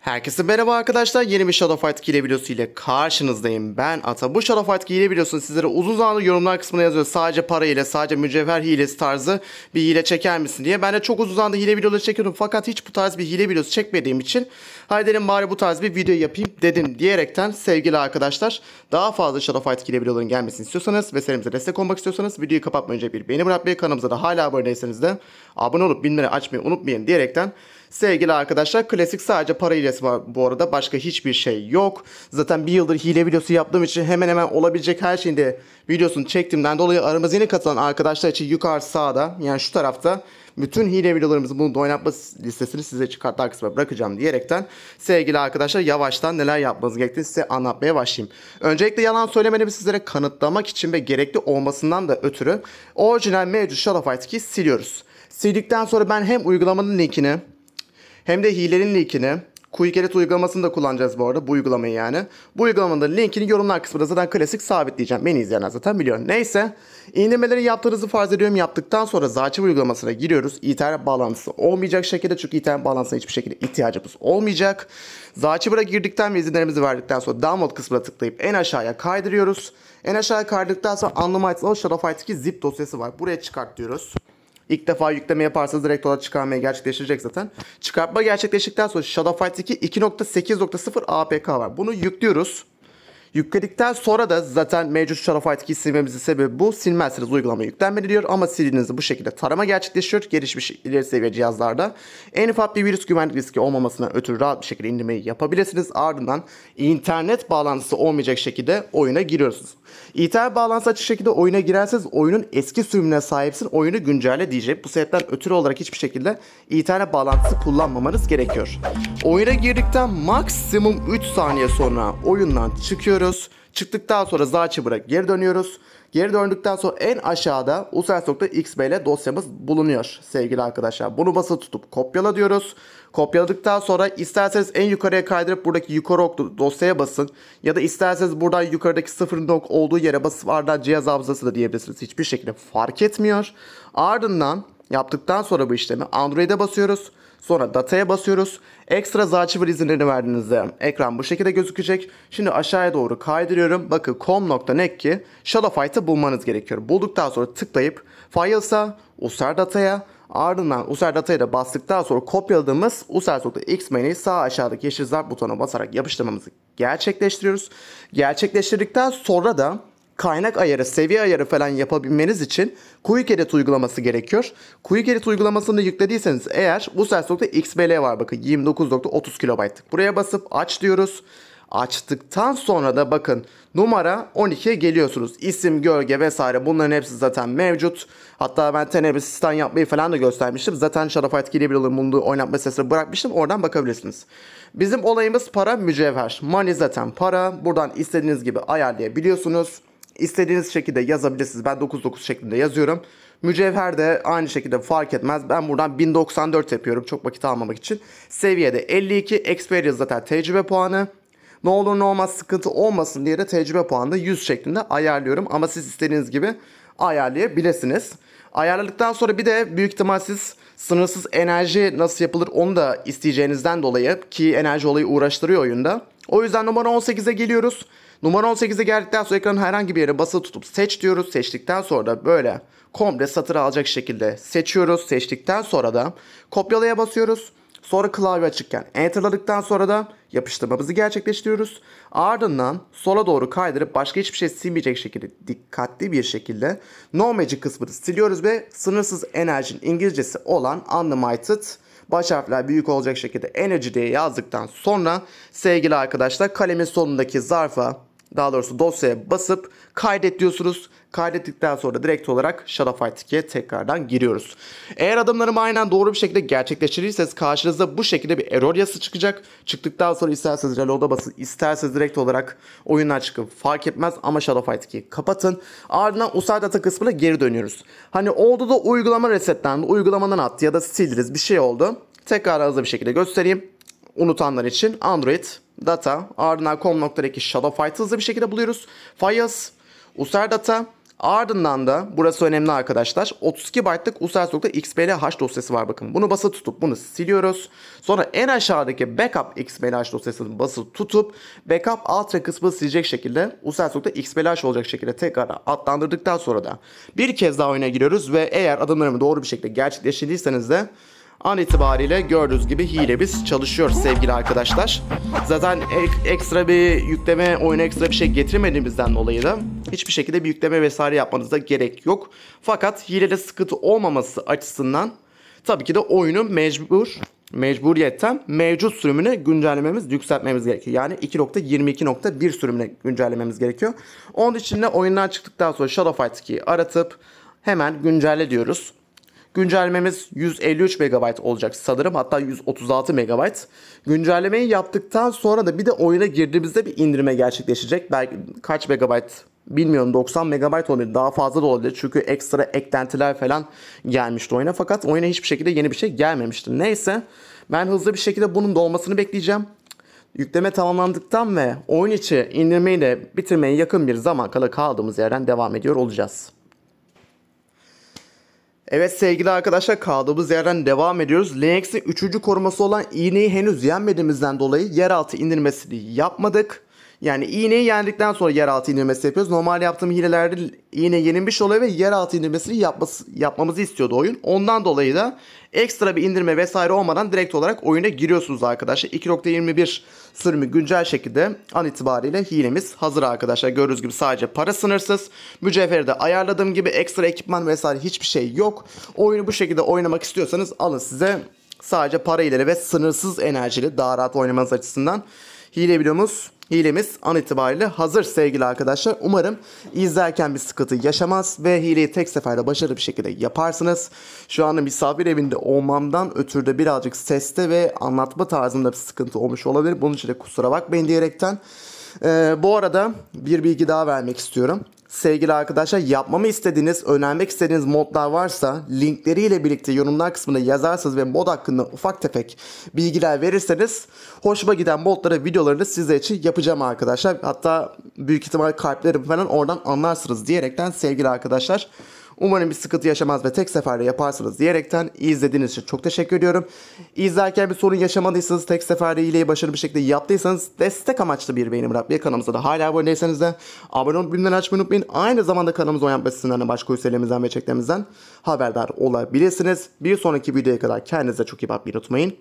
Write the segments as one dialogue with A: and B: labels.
A: Herkese merhaba arkadaşlar. Yeni bir Shadow Fight Gile videosu ile karşınızdayım. Ben Ata. Bu Shadow Fight Gile videosunu sizlere uzun zamandır yorumlar kısmına yazıyor. Sadece para ile, sadece mücevher hilesi tarzı bir hile çeker misin diye. Ben de çok uzun zamandır hile videoları çekiyordum. Fakat hiç bu tarz bir hile videosu çekmediğim için hadi dedim bari bu tarz bir video yapayım dedim diyerekten sevgili arkadaşlar. Daha fazla Shadow Fight Gile videoların gelmesini istiyorsanız ve serimize destek olmak istiyorsanız videoyu kapatmayınca bir beğeni bırakmayı kanalımıza da hala abone değilseniz de abone olup bildirimleri açmayı unutmayın diyerekten Sevgili arkadaşlar klasik sadece para hilesi var bu arada. Başka hiçbir şey yok. Zaten bir yıldır hile videosu yaptığım için hemen hemen olabilecek her şeyin de videosunu çektiğimden dolayı aramız yeni katılan arkadaşlar için yukarı sağda yani şu tarafta bütün hile videolarımızı bunu da oynatma listesini size çıkartlar kısmına bırakacağım diyerekten sevgili arkadaşlar yavaştan neler yapmanız gerektiğini size anlatmaya başlayayım. Öncelikle yalan söylemeleri sizlere kanıtlamak için ve gerekli olmasından da ötürü orijinal mevcut Shadowfight siliyoruz. Sildikten sonra ben hem uygulamanın linkini hem de hilenin linkini Quick Edit uygulamasını da kullanacağız bu arada. Bu uygulamayı yani. Bu uygulamanın da linkini yorumlar kısmında zaten klasik sabitleyeceğim. Beni izleyenler zaten biliyor. Neyse. İndirmeleri yaptığınızı farz ediyorum. Yaptıktan sonra Zaçev uygulamasına giriyoruz. İnternet bağlantısı olmayacak şekilde. Çünkü internet bağlantısına hiçbir şekilde ihtiyacımız olmayacak. Zaçev'a girdikten ve izinlerimizi verdikten sonra download kısmına tıklayıp en aşağıya kaydırıyoruz. En aşağıya kaydırdıktan sonra Unlimited Shadow Fight'taki zip dosyası var. Buraya çıkart diyoruz. İlk defa yükleme yaparsanız direkt olarak çıkarmaya gerçekleştirecek zaten. Çıkartma gerçekleştikten sonra Shadowfight 2 2.8.0 APK var. Bunu yüklüyoruz. Yükledikten sonra da zaten mevcut Shopify silmemizin sebebi bu. Silmezseniz uygulama yüklenmedi diyor ama sildiğinizde bu şekilde tarama gerçekleşiyor. Gelişmiş ileri seviye cihazlarda. En ufak bir virüs güvenlik riski olmamasına ötürü rahat bir şekilde indirmeyi yapabilirsiniz. Ardından internet bağlantısı olmayacak şekilde oyuna giriyorsunuz. İnternet bağlantısı açık şekilde oyuna girerseniz oyunun eski sürümüne sahipsin oyunu güncelle diyecek. Bu sebepten ötürü olarak hiçbir şekilde internet bağlantısı kullanmamanız gerekiyor. Oyuna girdikten maksimum 3 saniye sonra oyundan çıkıyor çıkıyoruz. Çıktıktan sonra sağ çıbıra geri dönüyoruz. Geri döndükten sonra en aşağıda ile dosyamız bulunuyor sevgili arkadaşlar. Bunu basılı tutup kopyala diyoruz. Kopyaladıktan sonra isterseniz en yukarıya kaydırıp buradaki yukarı ok dosyaya basın. Ya da isterseniz buradan yukarıdaki sıfır nok olduğu yere basıp ardından cihaz hafızası da diyebilirsiniz. Hiçbir şekilde fark etmiyor. Ardından yaptıktan sonra bu işlemi Android'e basıyoruz. Sonra dataya basıyoruz. Ekstra Zaçiver izinleri verdiğinizde ekran bu şekilde gözükecek. Şimdi aşağıya doğru kaydırıyorum. Bakın com.neck ki Shadowfight'ı bulmanız gerekiyor. Bulduktan sonra tıklayıp Files'a, User Data'ya ardından User Data'ya da bastıktan sonra kopyaladığımız User X-Men'i sağ aşağıdaki yeşil zar butonuna basarak yapıştırmamızı gerçekleştiriyoruz. Gerçekleştirdikten sonra da kaynak ayarı, seviye ayarı falan yapabilmeniz için Quick Edit uygulaması gerekiyor. Quick Edit uygulamasını yüklediyseniz eğer Users.xbl var bakın 29.30 KB. Buraya basıp aç diyoruz. Açtıktan sonra da bakın numara 12'ye geliyorsunuz. İsim, gölge vesaire bunların hepsi zaten mevcut. Hatta ben tenebris sistem yapmayı falan da göstermiştim. Zaten Shadowfight girebilirim. bunu oynatma sesini bırakmıştım. Oradan bakabilirsiniz. Bizim olayımız para mücevher. Money zaten para. Buradan istediğiniz gibi ayarlayabiliyorsunuz. İstediğiniz şekilde yazabilirsiniz. Ben 99 şeklinde yazıyorum. Mücevher de aynı şekilde fark etmez. Ben buradan 1094 yapıyorum çok vakit almamak için. Seviyede 52. Experience zaten tecrübe puanı. Ne olur ne olmaz sıkıntı olmasın diye de tecrübe puanını 100 şeklinde ayarlıyorum. Ama siz istediğiniz gibi ayarlayabilirsiniz. Ayarladıktan sonra bir de büyük ihtimal siz sınırsız enerji nasıl yapılır onu da isteyeceğinizden dolayı ki enerji olayı uğraştırıyor oyunda. O yüzden numara 18'e geliyoruz. Numara 18'e geldikten sonra ekranın herhangi bir yere basılı tutup seç diyoruz. Seçtikten sonra da böyle komple satır alacak şekilde seçiyoruz. Seçtikten sonra da kopyalaya basıyoruz. Sonra klavye açıkken enterladıktan sonra da yapıştırmamızı gerçekleştiriyoruz. Ardından sola doğru kaydırıp başka hiçbir şey silmeyecek şekilde dikkatli bir şekilde No Magic kısmını siliyoruz ve sınırsız enerjinin İngilizcesi olan Unlimited baş harfler büyük olacak şekilde energy diye yazdıktan sonra sevgili arkadaşlar kalemin sonundaki zarfa daha doğrusu dosyaya basıp kaydet diyorsunuz. Kaydettikten sonra direkt olarak Shadowfire Ticket'e tekrardan giriyoruz. Eğer adımlarımı aynen doğru bir şekilde gerçekleştirirseniz karşınıza bu şekilde bir error yazısı çıkacak. Çıktıktan sonra isterseniz reload'a basın, isterseniz direkt olarak oyundan çıkıp Fark etmez ama Shadowfire Ticket'i kapatın. Ardından Usar Data kısmına geri dönüyoruz. Hani oldu da uygulama resetlendi, uygulamadan attı ya da sildiniz bir şey oldu. Tekrar hızlı bir şekilde göstereyim. Unutanlar için Android, Data, ardından shadow fight hızlı bir şekilde buluyoruz. Files, User Data, Ardından da burası önemli arkadaşlar. 32 byte'lık userstok'ta xmlh dosyası var bakın. Bunu basılı tutup bunu siliyoruz. Sonra en aşağıdaki backup xmlh dosyasını basılı tutup backup altra kısmı silecek şekilde userstok'ta xmlh olacak şekilde tekrar adlandırdıktan sonra da bir kez daha oyuna giriyoruz ve eğer adımlarımı doğru bir şekilde gerçekleştirdiyseniz de An itibariyle gördüğünüz gibi hilemiz çalışıyor sevgili arkadaşlar. Zaten ek, ekstra bir yükleme, oyuna ekstra bir şey getirmediğimizden dolayı da hiçbir şekilde bir yükleme vesaire yapmanıza gerek yok. Fakat hilede sıkıntı olmaması açısından tabii ki de oyunu mecbur mecburiyetten mevcut sürümüne güncellememiz, yükseltmemiz gerekiyor. Yani 2.22.1 sürümüne güncellememiz gerekiyor. Onun için de oyundan çıktıktan sonra Shadowfight 2'yi aratıp hemen güncelle diyoruz. Güncellememiz 153 MB olacak sanırım. Hatta 136 MB. Güncellemeyi yaptıktan sonra da bir de oyuna girdiğimizde bir indirme gerçekleşecek. Belki kaç MB bilmiyorum 90 MB olabilir daha fazla da olabilir çünkü ekstra eklentiler falan gelmişti oyuna fakat oyuna hiçbir şekilde yeni bir şey gelmemişti. Neyse ben hızlı bir şekilde bunun dolmasını bekleyeceğim. Yükleme tamamlandıktan ve oyun içi indirmeyle bitirmeye yakın bir zaman kala kaldığımız yerden devam ediyor olacağız. Evet sevgili arkadaşlar kaldığımız yerden devam ediyoruz. Linux'in 3. koruması olan iğneyi henüz yenmediğimizden dolayı yeraltı indirmesini yapmadık. Yani iğneyi yendikten sonra yeraltı indirmesi yapıyoruz. Normal yaptığım hilelerde iğne yenilmiş oluyor ve yeraltı indirmesini yapması, yapmamızı istiyordu oyun. Ondan dolayı da ekstra bir indirme vesaire olmadan direkt olarak oyuna giriyorsunuz arkadaşlar. 2.21 sürümü güncel şekilde an itibariyle hilemiz hazır arkadaşlar. Gördüğünüz gibi sadece para sınırsız. Mücevheri de ayarladığım gibi ekstra ekipman vesaire hiçbir şey yok. Oyunu bu şekilde oynamak istiyorsanız alın size sadece para ileri ve sınırsız enerjili daha rahat oynamanız açısından hile videomuz Hilemiz an itibariyle hazır sevgili arkadaşlar. Umarım izlerken bir sıkıntı yaşamaz ve hileyi tek seferde başarılı bir şekilde yaparsınız. Şu anda misafir evinde olmamdan ötürü de birazcık seste ve anlatma tarzında bir sıkıntı olmuş olabilir. Bunun için de kusura bakmayın diyerekten. Ee, bu arada bir bilgi daha vermek istiyorum. Sevgili arkadaşlar yapmamı istediğiniz, önermek istediğiniz modlar varsa linkleriyle birlikte yorumlar kısmında yazarsınız ve mod hakkında ufak tefek bilgiler verirseniz hoşuma giden modlara videolarını sizler için yapacağım arkadaşlar. Hatta büyük ihtimal kalplerim falan oradan anlarsınız diyerekten sevgili arkadaşlar Umarım bir sıkıntı yaşamaz ve tek seferde yaparsınız diyerekten izlediğiniz için çok teşekkür ediyorum. İzlerken bir sorun yaşamadıysanız, tek seferde iyiliği başarılı bir şekilde yaptıysanız destek amaçlı bir beğeni bırakmayı kanalımıza da hala abone değilseniz de abone olup bildirimleri açmayı unutmayın. Aynı zamanda kanalımıza oyan basınlarına başka üyelerimizden ve çeklerimizden haberdar olabilirsiniz. Bir sonraki videoya kadar kendinize çok iyi bakmayı unutmayın.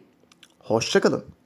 A: Hoşçakalın.